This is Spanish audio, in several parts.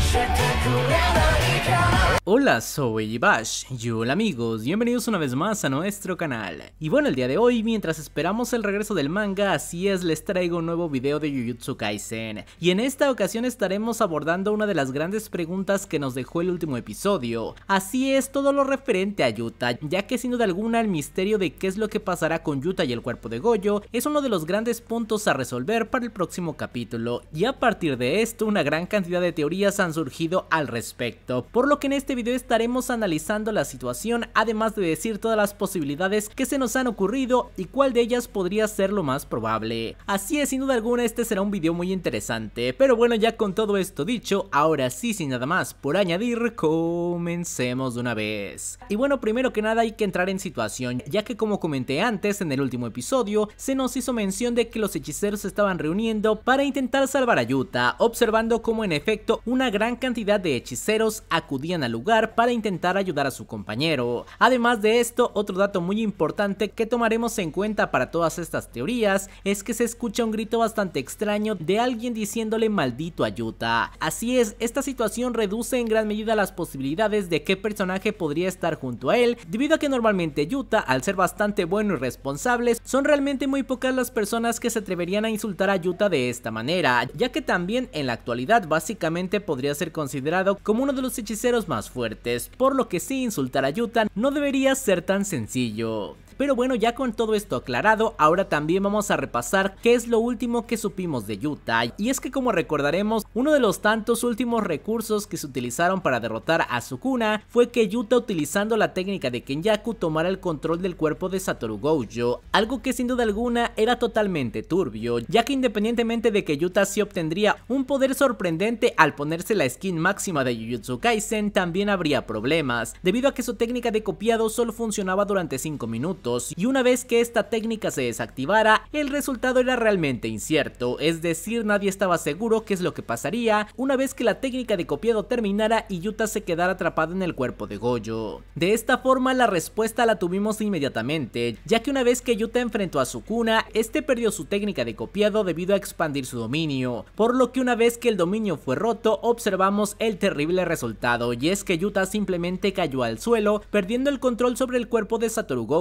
spectacular. Hola, soy Yibash y hola amigos, bienvenidos una vez más a nuestro canal. Y bueno, el día de hoy, mientras esperamos el regreso del manga, así es, les traigo un nuevo video de Jujutsu Kaisen. Y en esta ocasión estaremos abordando una de las grandes preguntas que nos dejó el último episodio. Así es, todo lo referente a Yuta, ya que sin duda alguna el misterio de qué es lo que pasará con Yuta y el cuerpo de Goyo es uno de los grandes puntos a resolver para el próximo capítulo. Y a partir de esto, una gran cantidad de teorías han surgido al respecto, por lo que en este video estaremos analizando la situación, además de decir todas las posibilidades que se nos han ocurrido y cuál de ellas podría ser lo más probable. Así es, sin duda alguna este será un video muy interesante, pero bueno ya con todo esto dicho, ahora sí sin nada más por añadir, comencemos de una vez. Y bueno, primero que nada hay que entrar en situación, ya que como comenté antes en el último episodio, se nos hizo mención de que los hechiceros estaban reuniendo para intentar salvar a Yuta, observando como en efecto una gran cantidad de hechiceros acudían al lugar para intentar ayudar a su compañero. Además de esto, otro dato muy importante que tomaremos en cuenta para todas estas teorías es que se escucha un grito bastante extraño de alguien diciéndole maldito a Yuta. Así es, esta situación reduce en gran medida las posibilidades de qué personaje podría estar junto a él, debido a que normalmente Yuta, al ser bastante bueno y responsable, son realmente muy pocas las personas que se atreverían a insultar a Yuta de esta manera, ya que también en la actualidad básicamente podría ser considerado como uno de los hechiceros más fuertes, por lo que si insultar a Yuta no debería ser tan sencillo. Pero bueno, ya con todo esto aclarado, ahora también vamos a repasar qué es lo último que supimos de Yuta Y es que como recordaremos, uno de los tantos últimos recursos que se utilizaron para derrotar a Sukuna fue que Yuta utilizando la técnica de Kenyaku tomara el control del cuerpo de Satoru Gojo, algo que sin duda alguna era totalmente turbio, ya que independientemente de que Yuta sí obtendría un poder sorprendente al ponerse la skin máxima de Jujutsu Kaisen, también habría problemas, debido a que su técnica de copiado solo funcionaba durante 5 minutos y una vez que esta técnica se desactivara, el resultado era realmente incierto, es decir, nadie estaba seguro qué es lo que pasaría una vez que la técnica de copiado terminara y Yuta se quedara atrapado en el cuerpo de Goyo. De esta forma la respuesta la tuvimos inmediatamente, ya que una vez que Yuta enfrentó a Sukuna, este perdió su técnica de copiado debido a expandir su dominio, por lo que una vez que el dominio fue roto, observamos el terrible resultado, y es que Yuta simplemente cayó al suelo, perdiendo el control sobre el cuerpo de Satoru Gojo,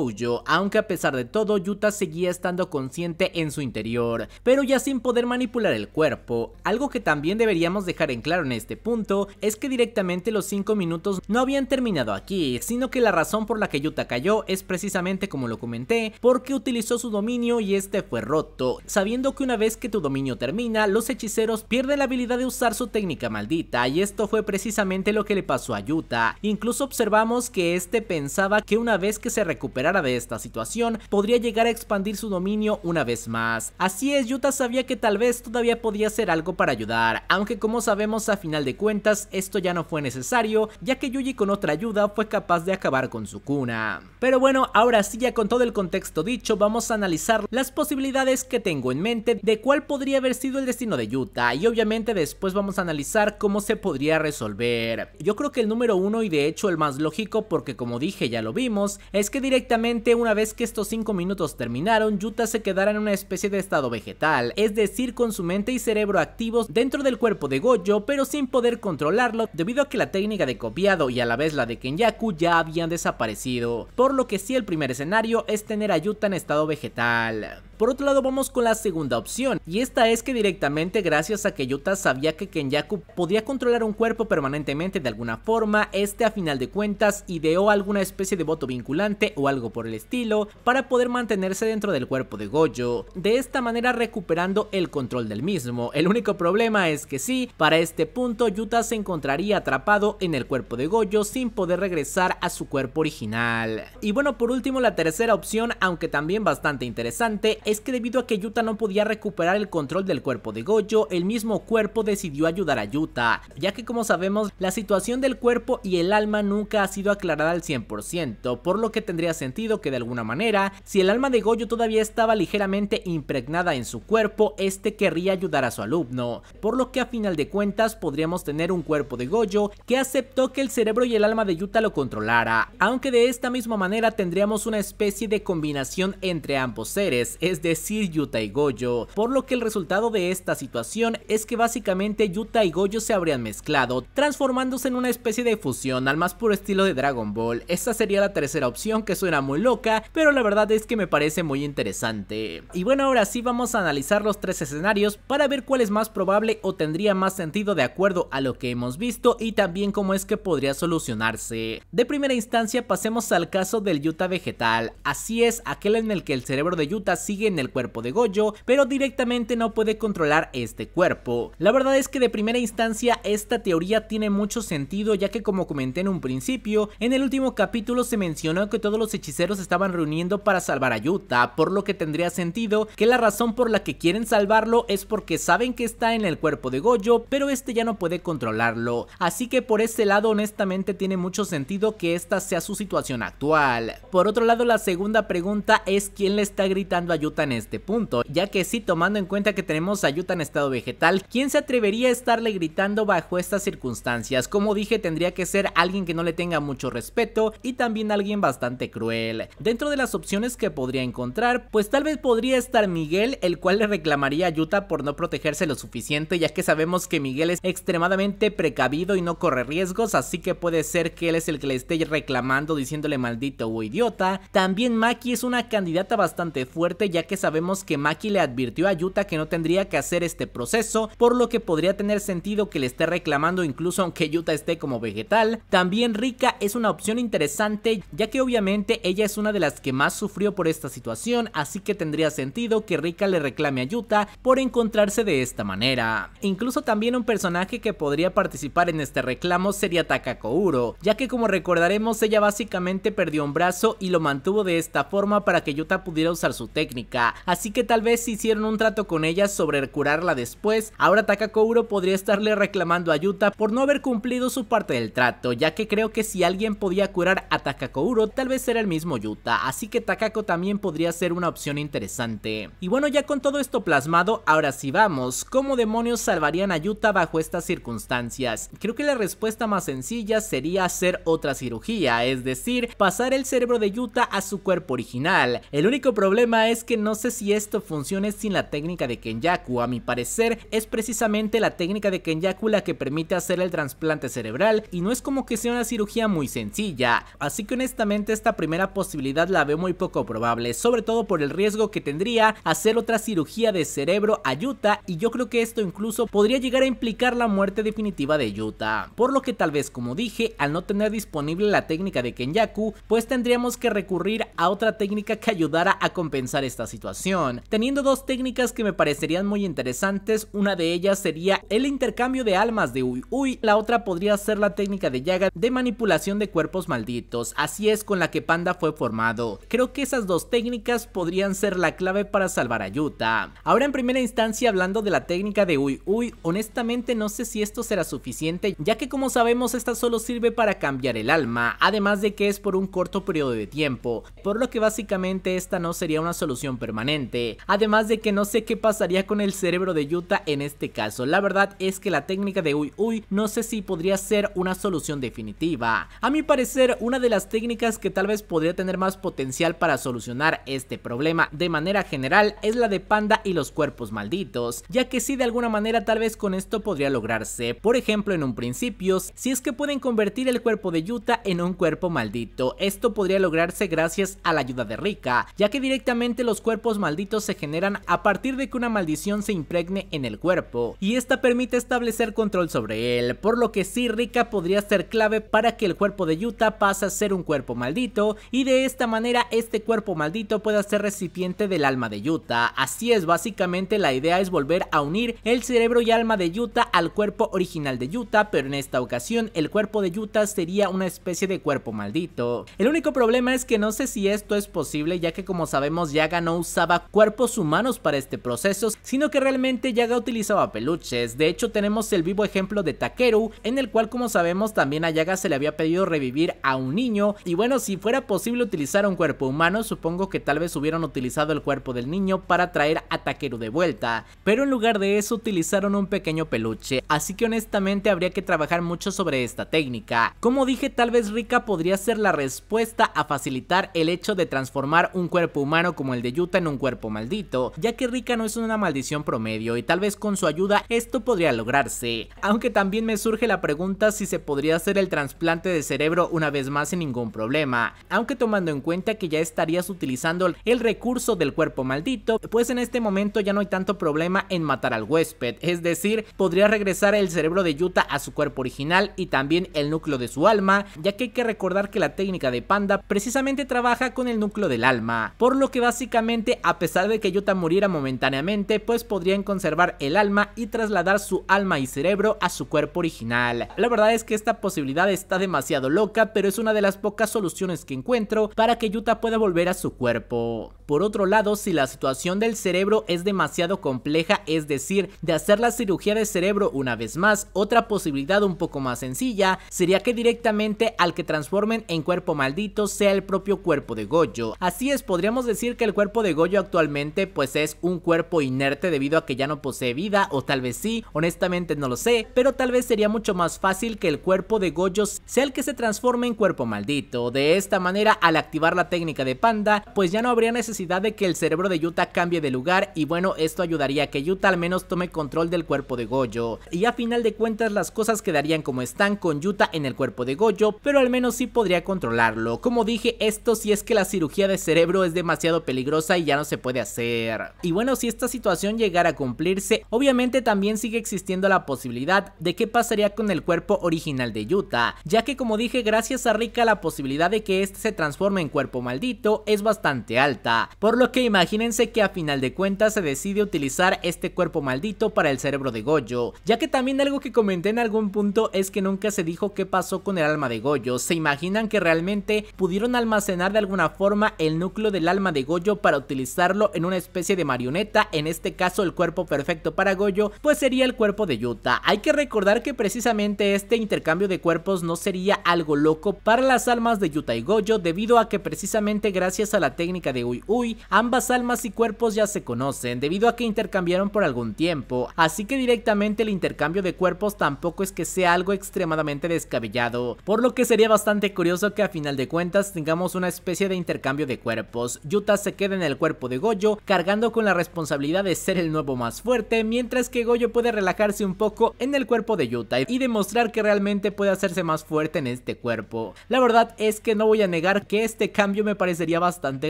aunque a pesar de todo Yuta seguía estando consciente en su interior, pero ya sin poder manipular el cuerpo. Algo que también deberíamos dejar en claro en este punto es que directamente los 5 minutos no habían terminado aquí, sino que la razón por la que Yuta cayó es precisamente como lo comenté, porque utilizó su dominio y este fue roto, sabiendo que una vez que tu dominio termina, los hechiceros pierden la habilidad de usar su técnica maldita y esto fue precisamente lo que le pasó a Yuta. Incluso observamos que este pensaba que una vez que se recuperara de esta situación, podría llegar a expandir su dominio una vez más. Así es, Yuta sabía que tal vez todavía podía hacer algo para ayudar, aunque como sabemos a final de cuentas esto ya no fue necesario, ya que Yuji con otra ayuda fue capaz de acabar con su cuna. Pero bueno, ahora sí ya con todo el contexto dicho, vamos a analizar las posibilidades que tengo en mente de cuál podría haber sido el destino de Yuta y obviamente después vamos a analizar cómo se podría resolver. Yo creo que el número uno y de hecho el más lógico porque como dije ya lo vimos, es que directamente una vez que estos 5 minutos terminaron, Yuta se quedará en una especie de estado vegetal, es decir, con su mente y cerebro activos dentro del cuerpo de Gojo, pero sin poder controlarlo debido a que la técnica de copiado y a la vez la de Kenyaku ya habían desaparecido, por lo que sí el primer escenario es tener a Yuta en estado vegetal. Por otro lado vamos con la segunda opción, y esta es que directamente gracias a que Yuta sabía que Kenyaku podía controlar un cuerpo permanentemente de alguna forma, este a final de cuentas ideó alguna especie de voto vinculante o algo por el estilo para poder mantenerse dentro del cuerpo de Gojo, de esta manera recuperando el control del mismo. El único problema es que sí, para este punto Yuta se encontraría atrapado en el cuerpo de Gojo sin poder regresar a su cuerpo original. Y bueno, por último la tercera opción, aunque también bastante interesante, es que debido a que Yuta no podía recuperar el control del cuerpo de Gojo, el mismo cuerpo decidió ayudar a Yuta, ya que como sabemos, la situación del cuerpo y el alma nunca ha sido aclarada al 100%, por lo que tendría sentido que de alguna manera, si el alma de Gojo todavía estaba ligeramente impregnada en su cuerpo, este querría ayudar a su alumno, por lo que a final de cuentas podríamos tener un cuerpo de Gojo que aceptó que el cerebro y el alma de Yuta lo controlara, aunque de esta misma manera tendríamos una especie de combinación entre ambos seres, decir Yuta y goyo por lo que el resultado de esta situación es que básicamente Yuta y goyo se habrían mezclado, transformándose en una especie de fusión al más puro estilo de Dragon Ball. Esta sería la tercera opción que suena muy loca, pero la verdad es que me parece muy interesante. Y bueno, ahora sí vamos a analizar los tres escenarios para ver cuál es más probable o tendría más sentido de acuerdo a lo que hemos visto y también cómo es que podría solucionarse. De primera instancia pasemos al caso del Yuta vegetal, así es, aquel en el que el cerebro de Yuta sigue en el cuerpo de Goyo, pero directamente no puede controlar este cuerpo. La verdad es que de primera instancia esta teoría tiene mucho sentido ya que como comenté en un principio, en el último capítulo se mencionó que todos los hechiceros estaban reuniendo para salvar a Yuta, por lo que tendría sentido que la razón por la que quieren salvarlo es porque saben que está en el cuerpo de Goyo, pero este ya no puede controlarlo. Así que por ese lado honestamente tiene mucho sentido que esta sea su situación actual. Por otro lado la segunda pregunta es quién le está gritando a Yuta en este punto, ya que sí, tomando en cuenta que tenemos a Yuta en estado vegetal, ¿quién se atrevería a estarle gritando bajo estas circunstancias? Como dije, tendría que ser alguien que no le tenga mucho respeto y también alguien bastante cruel. Dentro de las opciones que podría encontrar, pues tal vez podría estar Miguel, el cual le reclamaría a Yuta por no protegerse lo suficiente, ya que sabemos que Miguel es extremadamente precavido y no corre riesgos, así que puede ser que él es el que le esté reclamando diciéndole maldito o idiota. También Maki es una candidata bastante fuerte, ya que sabemos que Maki le advirtió a Yuta que no tendría que hacer este proceso, por lo que podría tener sentido que le esté reclamando incluso aunque Yuta esté como vegetal. También Rika es una opción interesante ya que obviamente ella es una de las que más sufrió por esta situación, así que tendría sentido que Rika le reclame a Yuta por encontrarse de esta manera. Incluso también un personaje que podría participar en este reclamo sería Takako Uro ya que como recordaremos ella básicamente perdió un brazo y lo mantuvo de esta forma para que Yuta pudiera usar su técnica así que tal vez hicieron un trato con ella sobre curarla después. Ahora Takakouro podría estarle reclamando a Yuta por no haber cumplido su parte del trato, ya que creo que si alguien podía curar a Uro... tal vez era el mismo Yuta, así que Takako también podría ser una opción interesante. Y bueno, ya con todo esto plasmado, ahora sí vamos, ¿cómo demonios salvarían a Yuta bajo estas circunstancias? Creo que la respuesta más sencilla sería hacer otra cirugía, es decir, pasar el cerebro de Yuta a su cuerpo original. El único problema es que no no sé si esto funcione sin la técnica de Kenyaku. A mi parecer, es precisamente la técnica de Kenyaku la que permite hacer el trasplante cerebral y no es como que sea una cirugía muy sencilla. Así que honestamente esta primera posibilidad la veo muy poco probable, sobre todo por el riesgo que tendría hacer otra cirugía de cerebro a Yuta y yo creo que esto incluso podría llegar a implicar la muerte definitiva de Yuta. Por lo que tal vez como dije, al no tener disponible la técnica de Kenyaku, pues tendríamos que recurrir a otra técnica que ayudara a compensar esta situación, teniendo dos técnicas que me parecerían muy interesantes, una de ellas sería el intercambio de almas de Uy Uy, la otra podría ser la técnica de Yaga de manipulación de cuerpos malditos, así es con la que Panda fue formado. Creo que esas dos técnicas podrían ser la clave para salvar a Yuta. Ahora en primera instancia hablando de la técnica de Uy Uy, honestamente no sé si esto será suficiente, ya que como sabemos esta solo sirve para cambiar el alma, además de que es por un corto periodo de tiempo, por lo que básicamente esta no sería una solución permanente. Además de que no sé qué pasaría con el cerebro de Yuta en este caso. La verdad es que la técnica de Uy Uy no sé si podría ser una solución definitiva. A mi parecer, una de las técnicas que tal vez podría tener más potencial para solucionar este problema de manera general es la de Panda y los cuerpos malditos, ya que si de alguna manera tal vez con esto podría lograrse. Por ejemplo, en un principio, si es que pueden convertir el cuerpo de Yuta en un cuerpo maldito, esto podría lograrse gracias a la ayuda de Rika, ya que directamente los cuerpos malditos se generan a partir de que una maldición se impregne en el cuerpo, y esta permite establecer control sobre él, por lo que sí Rika podría ser clave para que el cuerpo de Yuta pase a ser un cuerpo maldito, y de esta manera este cuerpo maldito pueda ser recipiente del alma de Yuta, así es básicamente la idea es volver a unir el cerebro y alma de Yuta al cuerpo original de Yuta, pero en esta ocasión el cuerpo de Yuta sería una especie de cuerpo maldito. El único problema es que no sé si esto es posible ya que como sabemos ya ganó usaba cuerpos humanos para este proceso, sino que realmente Yaga utilizaba peluches. De hecho, tenemos el vivo ejemplo de Takeru, en el cual, como sabemos, también a Yaga se le había pedido revivir a un niño. Y bueno, si fuera posible utilizar un cuerpo humano, supongo que tal vez hubieran utilizado el cuerpo del niño para traer a Takeru de vuelta. Pero en lugar de eso, utilizaron un pequeño peluche. Así que honestamente habría que trabajar mucho sobre esta técnica. Como dije, tal vez Rika podría ser la respuesta a facilitar el hecho de transformar un cuerpo humano como el de Yu en un cuerpo maldito, ya que Rika no es una maldición promedio y tal vez con su ayuda esto podría lograrse. Aunque también me surge la pregunta si se podría hacer el trasplante de cerebro una vez más sin ningún problema, aunque tomando en cuenta que ya estarías utilizando el recurso del cuerpo maldito, pues en este momento ya no hay tanto problema en matar al huésped, es decir, podría regresar el cerebro de Yuta a su cuerpo original y también el núcleo de su alma, ya que hay que recordar que la técnica de Panda precisamente trabaja con el núcleo del alma, por lo que básicamente a pesar de que Yuta muriera momentáneamente, pues podrían conservar el alma y trasladar su alma y cerebro a su cuerpo original. La verdad es que esta posibilidad está demasiado loca, pero es una de las pocas soluciones que encuentro para que Yuta pueda volver a su cuerpo. Por otro lado, si la situación del cerebro es demasiado compleja, es decir, de hacer la cirugía de cerebro una vez más, otra posibilidad un poco más sencilla sería que directamente al que transformen en cuerpo maldito sea el propio cuerpo de Goyo. Así es, podríamos decir que el cuerpo de de Goyo actualmente pues es un cuerpo inerte debido a que ya no posee vida o tal vez sí, honestamente no lo sé, pero tal vez sería mucho más fácil que el cuerpo de Goyo sea el que se transforme en cuerpo maldito. De esta manera al activar la técnica de Panda pues ya no habría necesidad de que el cerebro de Yuta cambie de lugar y bueno esto ayudaría a que Yuta al menos tome control del cuerpo de Goyo. Y a final de cuentas las cosas quedarían como están con Yuta en el cuerpo de Goyo, pero al menos sí podría controlarlo. Como dije esto si es que la cirugía de cerebro es demasiado peligrosa y ya no se puede hacer. Y bueno, si esta situación llegara a cumplirse, obviamente también sigue existiendo la posibilidad de qué pasaría con el cuerpo original de Yuta, ya que como dije, gracias a Rika la posibilidad de que este se transforme en cuerpo maldito es bastante alta, por lo que imagínense que a final de cuentas se decide utilizar este cuerpo maldito para el cerebro de Goyo, ya que también algo que comenté en algún punto es que nunca se dijo qué pasó con el alma de Goyo, se imaginan que realmente pudieron almacenar de alguna forma el núcleo del alma de Goyo para utilizarlo en una especie de marioneta, en este caso el cuerpo perfecto para Goyo, pues sería el cuerpo de Yuta. Hay que recordar que precisamente este intercambio de cuerpos no sería algo loco para las almas de Yuta y Goyo, debido a que precisamente gracias a la técnica de Uy Uy, ambas almas y cuerpos ya se conocen, debido a que intercambiaron por algún tiempo, así que directamente el intercambio de cuerpos tampoco es que sea algo extremadamente descabellado, por lo que sería bastante curioso que a final de cuentas tengamos una especie de intercambio de cuerpos, Yuta se queda en el cuerpo de Goyo, cargando con la responsabilidad de ser el nuevo más fuerte, mientras que Goyo puede relajarse un poco en el cuerpo de Yuta y demostrar que realmente puede hacerse más fuerte en este cuerpo. La verdad es que no voy a negar que este cambio me parecería bastante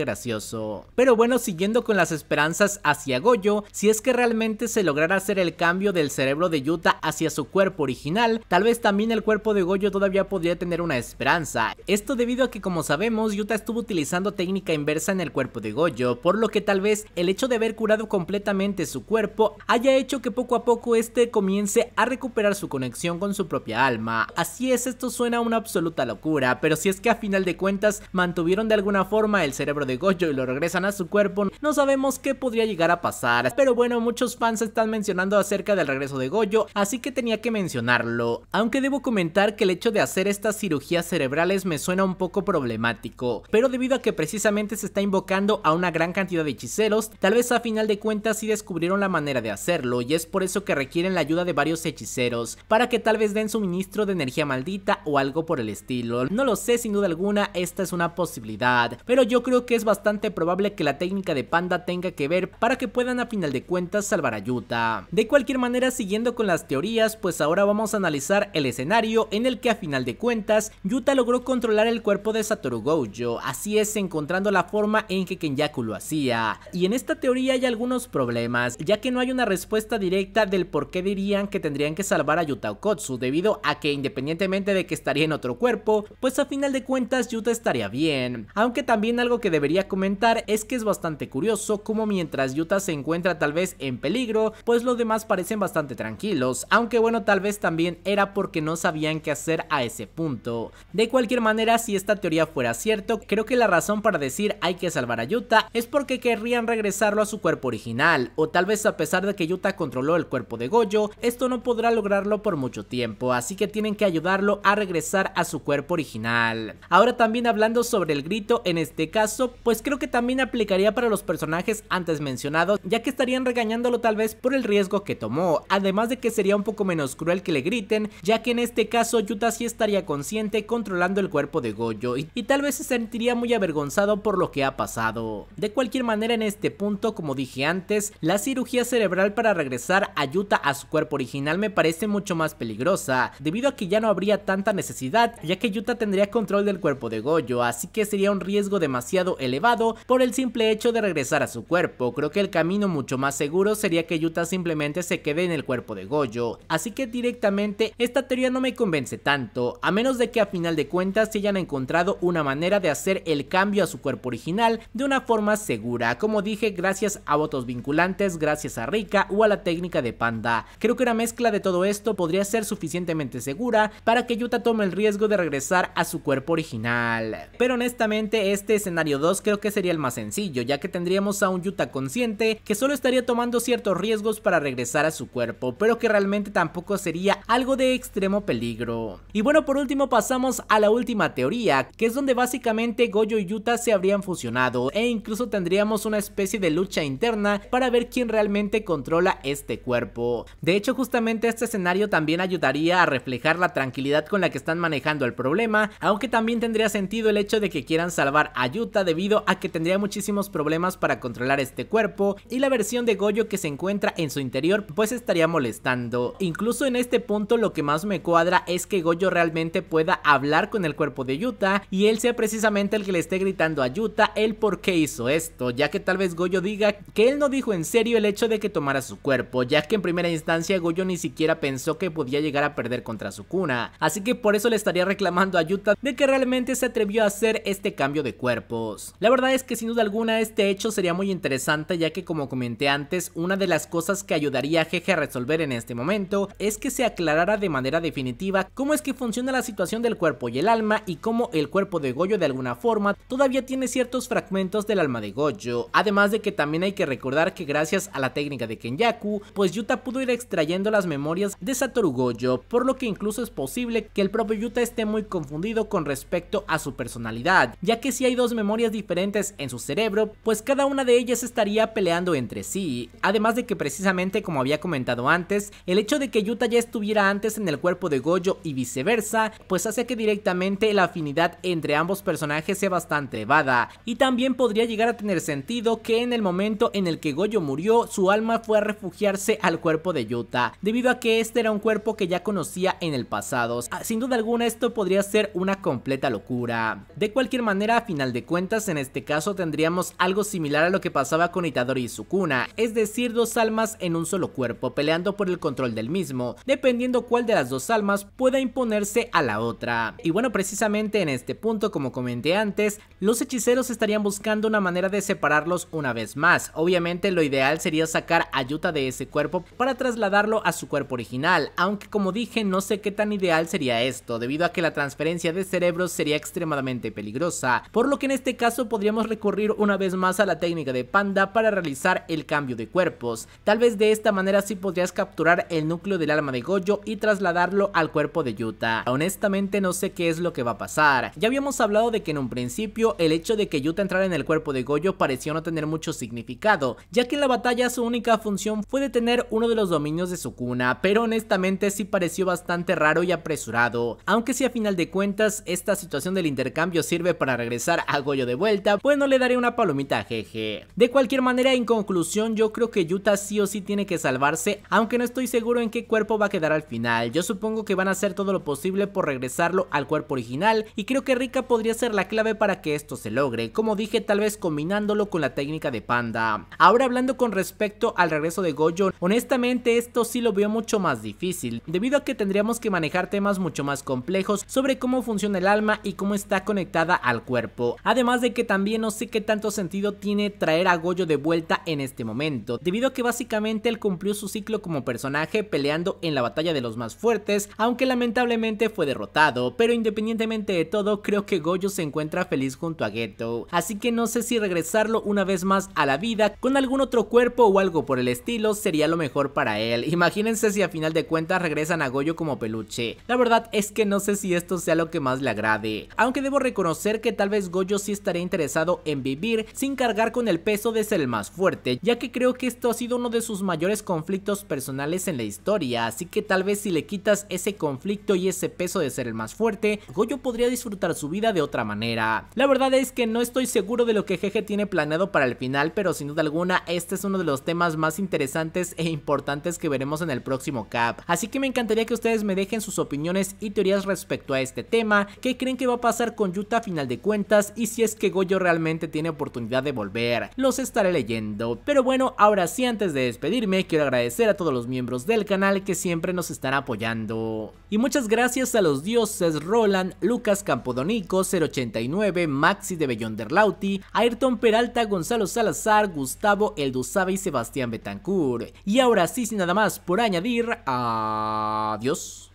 gracioso. Pero bueno, siguiendo con las esperanzas hacia Goyo, si es que realmente se lograra hacer el cambio del cerebro de Yuta hacia su cuerpo original, tal vez también el cuerpo de Goyo todavía podría tener una esperanza. Esto debido a que como sabemos, Yuta estuvo utilizando técnica inversa en el cuerpo de Goyo, por lo que tal vez el hecho de haber curado completamente su cuerpo haya hecho que poco a poco este comience a recuperar su conexión con su propia alma. Así es, esto suena una absoluta locura, pero si es que a final de cuentas mantuvieron de alguna forma el cerebro de Goyo y lo regresan a su cuerpo, no sabemos qué podría llegar a pasar. Pero bueno, muchos fans están mencionando acerca del regreso de Goyo así que tenía que mencionarlo. Aunque debo comentar que el hecho de hacer estas cirugías cerebrales me suena un poco problemático, pero debido a que precisamente se está invocando a una gran cantidad de hechiceros, tal vez a final de cuentas sí descubrieron la manera de hacerlo y es por eso que requieren la ayuda de varios hechiceros, para que tal vez den suministro de energía maldita o algo por el estilo. No lo sé, sin duda alguna, esta es una posibilidad, pero yo creo que es bastante probable que la técnica de Panda tenga que ver para que puedan a final de cuentas salvar a Yuta. De cualquier manera, siguiendo con las teorías, pues ahora vamos a analizar el escenario en el que a final de cuentas, Yuta logró controlar el cuerpo de Satoru Gojo, así es encontrando la forma en que Kenyaku lo hacía. Y en esta teoría hay algunos problemas, ya que no hay una respuesta directa del por qué dirían que tendrían que salvar a Yuta Okotsu, debido a que independientemente de que estaría en otro cuerpo, pues a final de cuentas Yuta estaría bien. Aunque también algo que debería comentar es que es bastante curioso como mientras Yuta se encuentra tal vez en peligro, pues los demás parecen bastante tranquilos, aunque bueno tal vez también era porque no sabían qué hacer a ese punto. De cualquier manera, si esta teoría fuera cierto, creo que la razón para decir hay que salvar a Yuta es porque querrían regresarlo a su cuerpo original, o tal vez a pesar de que Yuta controló el cuerpo de Goyo, esto no podrá lograrlo por mucho tiempo, así que tienen que ayudarlo a regresar a su cuerpo original. Ahora también hablando sobre el grito en este caso, pues creo que también aplicaría para los personajes antes mencionados, ya que estarían regañándolo tal vez por el riesgo que tomó, además de que sería un poco menos cruel que le griten, ya que en este caso Yuta sí estaría consciente controlando el cuerpo de Goyo y, tal vez se sentiría muy avergonzado por lo que ha pasado. De cualquier manera en este punto, como dije antes, la cirugía cerebral para regresar a Yuta a su cuerpo original me parece mucho más peligrosa, debido a que ya no habría tanta necesidad, ya que Yuta tendría control del cuerpo de Goyo, así que sería un riesgo demasiado elevado por el simple hecho de regresar a su cuerpo. Creo que el camino mucho más seguro sería que Yuta simplemente se quede en el cuerpo de Goyo, así que directamente esta teoría no me convence tanto, a menos de que a final de cuentas se hayan encontrado una manera de hacer el cambio a su cuerpo original de una forma segura. Como dije, gracias a votos vinculantes, gracias a Rika o a la técnica de Panda. Creo que una mezcla de todo esto podría ser suficientemente segura para que Yuta tome el riesgo de regresar a su cuerpo original. Pero honestamente este escenario 2 creo que sería el más sencillo, ya que tendríamos a un Yuta consciente que solo estaría tomando ciertos riesgos para regresar a su cuerpo, pero que realmente tampoco sería algo de extremo peligro. Y bueno, por último pasamos a la última teoría, que es donde básicamente Goyo y Yuta se habrían fusionado e incluso tendríamos una especie de lucha interna para ver quién realmente controla este cuerpo. De hecho, justamente este escenario también ayudaría a reflejar la tranquilidad con la que están manejando el problema, aunque también tendría sentido el hecho de que quieran salvar a Yuta debido a que tendría muchísimos problemas para controlar este cuerpo y la versión de Goyo que se encuentra en su interior pues estaría molestando. Incluso en este punto lo que más me cuadra es que Goyo realmente pueda hablar con el cuerpo de Yuta y él sea precisamente el que le esté gritando a Yuta el por qué hizo esto, ya que tal vez Goyo diga que él no dijo en serio el hecho de que tomara su cuerpo, ya que en primera instancia Goyo ni siquiera pensó que podía llegar a perder contra su cuna así que por eso le estaría reclamando a Yuta de que realmente se atrevió a hacer este cambio de cuerpos. La verdad es que sin duda alguna este hecho sería muy interesante ya que como comenté antes, una de las cosas que ayudaría a Jeje a resolver en este momento es que se aclarara de manera definitiva cómo es que funciona la situación del cuerpo y el alma y cómo el cuerpo de Goyo de alguna forma todavía tiene ciertos fragmentos del alma de Gojo, además de que también hay que recordar que gracias a la técnica de Kenyaku, pues Yuta pudo ir extrayendo las memorias de Satoru Gojo, por lo que incluso es posible que el propio Yuta esté muy confundido con respecto a su personalidad, ya que si hay dos memorias diferentes en su cerebro, pues cada una de ellas estaría peleando entre sí, además de que precisamente como había comentado antes, el hecho de que Yuta ya estuviera antes en el cuerpo de Gojo y viceversa, pues hace que directamente la afinidad entre ambos personajes sea bastante elevada, y también podría llegar a tener sentido que en el momento en el que Goyo murió, su alma fue a refugiarse al cuerpo de Yuta, debido a que este era un cuerpo que ya conocía en el pasado. Ah, sin duda alguna esto podría ser una completa locura. De cualquier manera, a final de cuentas, en este caso tendríamos algo similar a lo que pasaba con Itadori y Sukuna, es decir, dos almas en un solo cuerpo peleando por el control del mismo, dependiendo cuál de las dos almas pueda imponerse a la otra. Y bueno, precisamente en este punto, como comenté antes, los hechiceros estarían buscando una manera de separarlos una vez más. Obviamente lo ideal sería sacar a Yuta de ese cuerpo para trasladarlo a su cuerpo original, aunque como dije no sé qué tan ideal sería esto, debido a que la transferencia de cerebros sería extremadamente peligrosa, por lo que en este caso podríamos recurrir una vez más a la técnica de Panda para realizar el cambio de cuerpos. Tal vez de esta manera sí podrías capturar el núcleo del alma de Goyo y trasladarlo al cuerpo de Yuta. Honestamente no sé qué es lo que va a pasar. Ya habíamos hablado de que en un principio el hecho de que Yuta entrara en el cuerpo de Goyo pareció no tener mucho significado, ya que en la batalla su única función fue detener uno de los dominios de su cuna pero honestamente sí pareció bastante raro y apresurado, aunque si a final de cuentas esta situación del intercambio sirve para regresar a Goyo de vuelta, pues no le daré una palomita a Jeje. De cualquier manera, en conclusión, yo creo que Yuta sí o sí tiene que salvarse, aunque no estoy seguro en qué cuerpo va a quedar al final, yo supongo que van a hacer todo lo posible por regresarlo al cuerpo original y creo que Rika podría ser la clave para que esto se logre, como dije tal vez con dominándolo con la técnica de Panda. Ahora hablando con respecto al regreso de Gojo, honestamente esto sí lo veo mucho más difícil, debido a que tendríamos que manejar temas mucho más complejos sobre cómo funciona el alma y cómo está conectada al cuerpo. Además de que también no sé qué tanto sentido tiene traer a Goyo de vuelta en este momento, debido a que básicamente él cumplió su ciclo como personaje peleando en la batalla de los más fuertes, aunque lamentablemente fue derrotado, pero independientemente de todo creo que Gojo se encuentra feliz junto a Geto, así que no sé si regresarlo una vez más a la vida con algún otro cuerpo o algo por el estilo sería lo mejor para él. Imagínense si a final de cuentas regresan a Goyo como peluche. La verdad es que no sé si esto sea lo que más le agrade. Aunque debo reconocer que tal vez Goyo sí estaría interesado en vivir sin cargar con el peso de ser el más fuerte, ya que creo que esto ha sido uno de sus mayores conflictos personales en la historia, así que tal vez si le quitas ese conflicto y ese peso de ser el más fuerte, Goyo podría disfrutar su vida de otra manera. La verdad es que no estoy seguro de lo que tiene planeado para el final, pero sin duda alguna este es uno de los temas más interesantes e importantes que veremos en el próximo cap. Así que me encantaría que ustedes me dejen sus opiniones y teorías respecto a este tema, que creen que va a pasar con Yuta a final de cuentas y si es que Goyo realmente tiene oportunidad de volver. Los estaré leyendo. Pero bueno, ahora sí antes de despedirme quiero agradecer a todos los miembros del canal que siempre nos están apoyando. Y muchas gracias a los dioses Roland, Lucas Campodonico, 089, Maxi de Bellonderlauti, Air Peralta, Gonzalo Salazar, Gustavo Sabe y Sebastián Betancourt. Y ahora sí, sin nada más por añadir, adiós.